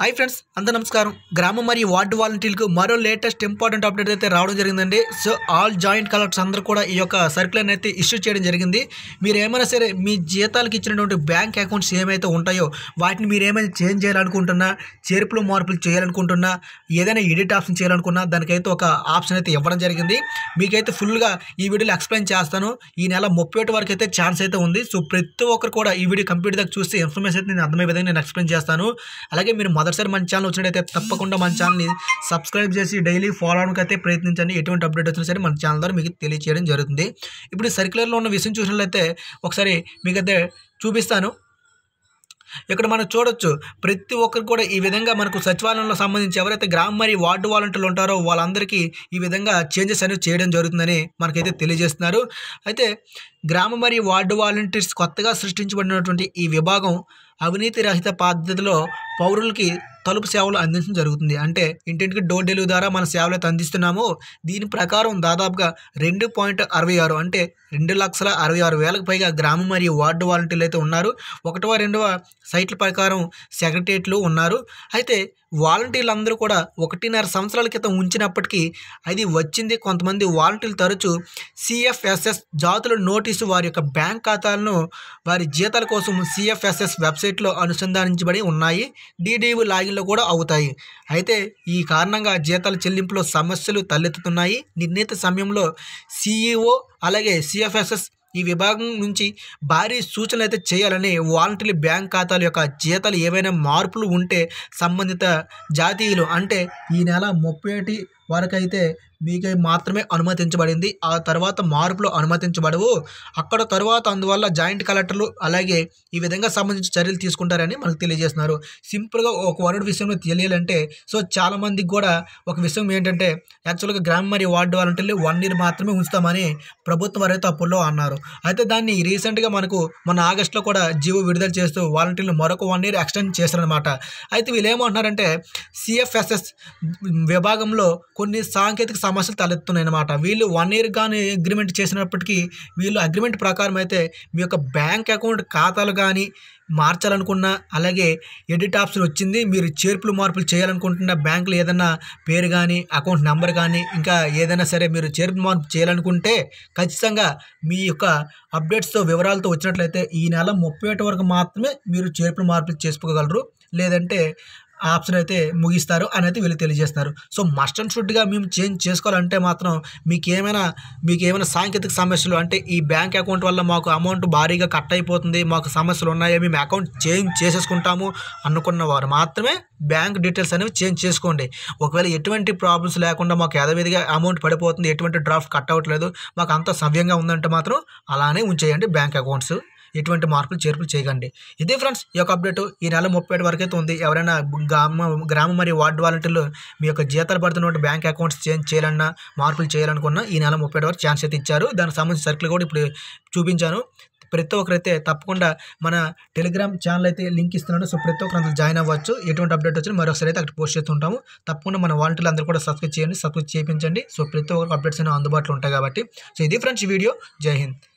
hi friends అందరూ నమస్కారం గ్రామం మరియు వార్డు వాలంటీర్లకు మరో లేటెస్ట్ ఇంపార్టెంట్ అప్డేట్ అయితే రావడం జరిగిందండి సో ఆల్ జాయింట్ కలెక్టర్స్ అందరూ కూడా ఈ యొక్క సర్క్యులర్ని అయితే ఇష్యూ చేయడం జరిగింది మీరు ఏమైనా సరే మీ జీతాలకు ఇచ్చినటువంటి బ్యాంక్ అకౌంట్స్ ఏమైతే ఉంటాయో వాటిని మీరు ఏమైనా చేంజ్ చేయాలనుకుంటున్నా చేర్పులు మార్పులు చేయాలనుకుంటున్నా ఏదైనా ఎడిట్ ఆప్షన్ చేయాలనుకున్నా దానికైతే ఒక ఆప్షన్ అయితే ఇవ్వడం జరిగింది మీకైతే ఫుల్గా ఈ వీడియోలో ఎక్స్ప్లెయిన్ చేస్తాను ఈ నెల ముప్పై ఒకటి వరకు అయితే ఛాన్స్ అయితే ఉంది సో ప్రతి ఒక్కరు కూడా ఈ వీడియో కంప్లీట్ దాకా చూస్తే ఇన్ఫర్మేషన్ అయితే నేను అర్థమయ్యే విధంగా నేను ఎక్స్ప్లెయిన్ చేస్తాను అలాగే మీరు మొదటిసారి మన ఛానల్ వచ్చినట్టయితే తప్పకుండా మన ఛానల్ని సబ్స్క్రైబ్ చేసి డైలీ ఫాలో అవడానికి అయితే ప్రయత్నించండి ఎటువంటి అప్డేట్ వచ్చినా సరే మన ఛానల్ ద్వారా మీకు తెలియజేయడం జరుగుతుంది ఇప్పుడు సర్క్యులర్లో ఉన్న విషయం చూసినట్లయితే ఒకసారి మీకైతే చూపిస్తాను ఇక్కడ మనం చూడొచ్చు ప్రతి ఒక్కరు కూడా ఈ విధంగా మనకు సచివాలయంలో సంబంధించి ఎవరైతే గ్రామ మరియు వార్డు వాలంటీర్లు ఉంటారో వాళ్ళందరికీ ఈ విధంగా చేంజెస్ అనేవి చేయడం జరుగుతుందని మనకైతే తెలియజేస్తున్నారు అయితే గ్రామ మరియు వార్డు వాలంటీర్స్ కొత్తగా సృష్టించబడినటువంటి ఈ విభాగం అవినీతి రహిత పద్ధతిలో పౌరులకి తలుపు సేవలు అందించడం జరుగుతుంది అంటే ఇంటింటికి డోర్ డెలివరీ ద్వారా మన సేవలు అయితే అందిస్తున్నాము దీని ప్రకారం దాదాపుగా రెండు పాయింట్ అరవై ఆరు అంటే రెండు లక్షల అరవై ఆరు వేలకు పైగా గ్రామ మరియు వార్డు వాలంటీర్లు అయితే ఉన్నారు ఒకటవ రెండవ సైట్ల ప్రకారం సెక్రటరియట్లు ఉన్నారు అయితే వాలంటీర్లు అందరూ కూడా ఒకటిన్నర సంవత్సరాల క్రితం ఉంచినప్పటికీ అది వచ్చింది కొంతమంది వాలంటీర్లు తరచూ సిఎఫ్ఎస్ఎస్ జాతుల నోటీసు వారి యొక్క బ్యాంక్ ఖాతాలను వారి జీతాల కోసం సిఎఫ్ఎస్ఎస్ వెబ్సైట్లో అనుసంధానించబడి ఉన్నాయి డీడీవు లాగిన్ కంపెనీలో కూడా అవుతాయి అయితే ఈ కారణంగా జీతాల చెల్లింపులో సమస్యలు తలెత్తుతున్నాయి నిర్ణీత సమయంలో సీఈఓ అలాగే సిఎఫ్ఎస్ఎస్ ఈ విభాగం నుంచి భారీ సూచనలు అయితే చేయాలని వాలంటరీ బ్యాంక్ ఖాతాల యొక్క జీతాలు ఏవైనా మార్పులు ఉంటే సంబంధిత జాతీయులు అంటే ఈ నెల ముప్పై ఒకటి వరకైతే మీకై మాత్రమే అనుమతించబడింది ఆ తర్వాత మార్పులు అనుమతించబడవు అక్కడ తర్వాత అందువల్ల జాయింట్ కలెక్టర్లు అలాగే ఈ విధంగా సంబంధించిన చర్యలు తీసుకుంటారని మనకు తెలియజేస్తున్నారు సింపుల్గా ఒక వరుడు విషయంలో తెలియాలంటే సో చాలామందికి కూడా ఒక విషయం ఏంటంటే యాక్చువల్గా గ్రామరీ వార్డు వాలంటీర్లు వన్ ఇయర్ మాత్రమే ఉంచుతామని ప్రభుత్వం వారైతే అప్పుల్లో అన్నారు అయితే దాన్ని రీసెంట్గా మనకు మన ఆగస్టులో కూడా జీవో విడుదల చేస్తూ వాలంటీర్లు మరొక వన్ ఇయర్ ఎక్స్టెండ్ చేశారనమాట అయితే వీళ్ళు ఏమంటున్నారంటే సిఎఫ్ఎస్ఎస్ విభాగంలో కొన్ని సాంకేతిక సమస్యలు అనమాట వీళ్ళు వన్ ఇయర్ కానీ అగ్రిమెంట్ చేసినప్పటికీ వీళ్ళు అగ్రిమెంట్ ప్రకారం అయితే మీ యొక్క బ్యాంక్ అకౌంట్ ఖాతాలు కానీ మార్చాలనుకున్న అలాగే ఎడిట్ ఆప్షన్ వచ్చింది మీరు చేర్పులు మార్పులు చేయాలనుకుంటున్న బ్యాంకులో ఏదైనా పేరు కానీ అకౌంట్ నెంబర్ కానీ ఇంకా ఏదైనా సరే మీరు చేర్పులు మార్పు చేయాలనుకుంటే ఖచ్చితంగా మీ యొక్క అప్డేట్స్తో వివరాలతో వచ్చినట్లయితే ఈ నెల ముప్పై ఒకటి వరకు మాత్రమే మీరు చేర్పులు మార్పులు చేసుకోగలరు లేదంటే ఆప్షన్ అయితే ముగిస్తారు అని అయితే వీళ్ళు తెలియజేస్తారు సో మస్ట్ అండ్ షుడ్గా మేము చేంజ్ చేసుకోవాలంటే మాత్రం మీకు ఏమైనా మీకు ఏమైనా సాంకేతిక సమస్యలు అంటే ఈ బ్యాంక్ అకౌంట్ వల్ల మాకు అమౌంట్ భారీగా కట్ అయిపోతుంది మాకు సమస్యలు ఉన్నాయా మేము అకౌంట్ చేంజ్ చేసేసుకుంటాము అనుకున్న వారు మాత్రమే బ్యాంక్ డీటెయిల్స్ అనేవి చేంజ్ చేసుకోండి ఒకవేళ ఎటువంటి ప్రాబ్లమ్స్ లేకుండా మాకు యథావిధిగా అమౌంట్ పడిపోతుంది ఎటువంటి డ్రాఫ్ట్ కట్ అవ్వట్లేదు మాకు అంత సవ్యంగా ఉందంటే మాత్రం అలానే ఉంచేయండి బ్యాంక్ అకౌంట్స్ ఎటువంటి మార్పులు చేర్పులు చేయకండి ఇది ఫ్రెండ్స్ ఈ యొక్క అప్డేట్ ఈ నెల ముప్పై ఏడు వరకు అయితే ఉంది ఎవరైనా గ్రామ గ్రామ మరియు వార్డు వాలంటీర్లు మీ యొక్క జీతాలు పడుతున్నటువంటి బ్యాంక్ అకౌంట్స్ చేంజ్ చేయాలన్నా మార్పులు చేయాలనుకున్నా ఈ నెల ముప్పై ఏడు వరకు ఛాన్స్ అయితే ఇచ్చారు దానికి సంబంధించిన సర్కిల్ కూడా ఇప్పుడు చూపించాను ప్రతి ఒక్కరైతే తప్పకుండా మన టెలిగ్రామ్ ఛానల్ అయితే లింక్ ఇస్తున్నాడు సో ప్రతి ఒక్కరు అందులో జాయిన్ అవ్వచ్చు ఎటువంటి అప్డేట్ వచ్చినా మరొకసారి అయితే అక్కడ పోస్ట్ చేస్తుంటాము తప్పకుండా మన వాలంటీర్లు అందరూ కూడా సబ్స్క్రైబ్ చేయండి సబ్స్క్రైబ్ చేయించండి సో ప్రతి ఒక్కరికి అప్డేట్స్ అనేవి అందుబాటులో ఉంటాయి కాబట్టి సో ఇది ఫ్రెండ్స్ వీడియో జై హింద్